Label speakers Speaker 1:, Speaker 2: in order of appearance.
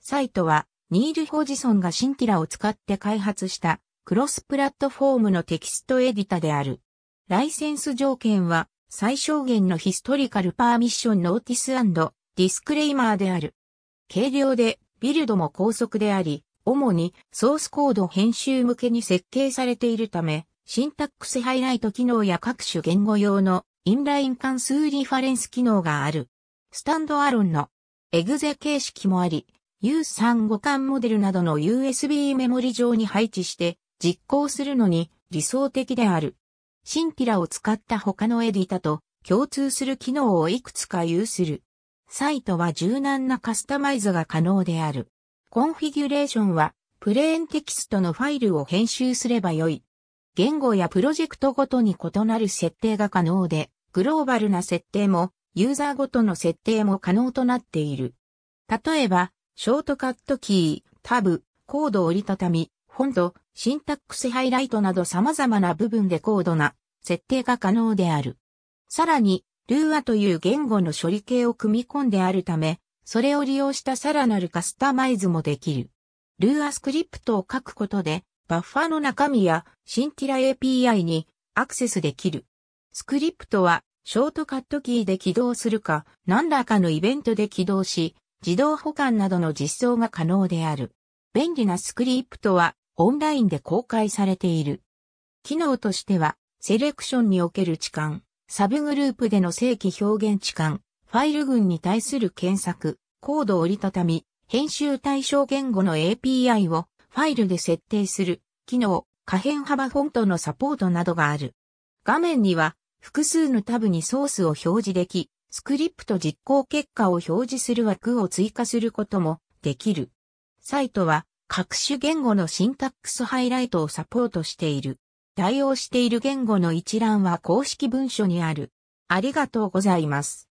Speaker 1: サイトは、ニール・ホジソンがシンティラを使って開発したクロスプラットフォームのテキストエディタである。ライセンス条件は最小限のヒストリカルパーミッションノーティスディスクレイマーである。軽量でビルドも高速であり、主にソースコード編集向けに設計されているため、シンタックスハイライト機能や各種言語用のインライン関数リファレンス機能がある。スタンドアロンのエグゼ形式もあり、U3 互換モデルなどの USB メモリ上に配置して実行するのに理想的である。シンティラを使った他のエディタと共通する機能をいくつか有する。サイトは柔軟なカスタマイズが可能である。コンフィギュレーションはプレーンテキストのファイルを編集すればよい。言語やプロジェクトごとに異なる設定が可能で、グローバルな設定もユーザーごとの設定も可能となっている。例えば、ショートカットキー、タブ、コード折りたたみ、フォント、シンタックスハイライトなど様々な部分で高度な設定が可能である。さらに、ルーアという言語の処理系を組み込んであるため、それを利用したさらなるカスタマイズもできる。ルーアスクリプトを書くことで、バッファーの中身やシンティラ API にアクセスできる。スクリプトは、ショートカットキーで起動するか、何らかのイベントで起動し、自動保管などの実装が可能である。便利なスクリプトはオンラインで公開されている。機能としては、セレクションにおける置換、サブグループでの正規表現置換、ファイル群に対する検索、コード折りたたみ、編集対象言語の API をファイルで設定する、機能、可変幅フォントのサポートなどがある。画面には複数のタブにソースを表示でき、スクリプト実行結果を表示する枠を追加することもできる。サイトは各種言語のシンタックスハイライトをサポートしている。対応している言語の一覧は公式文書にある。ありがとうございます。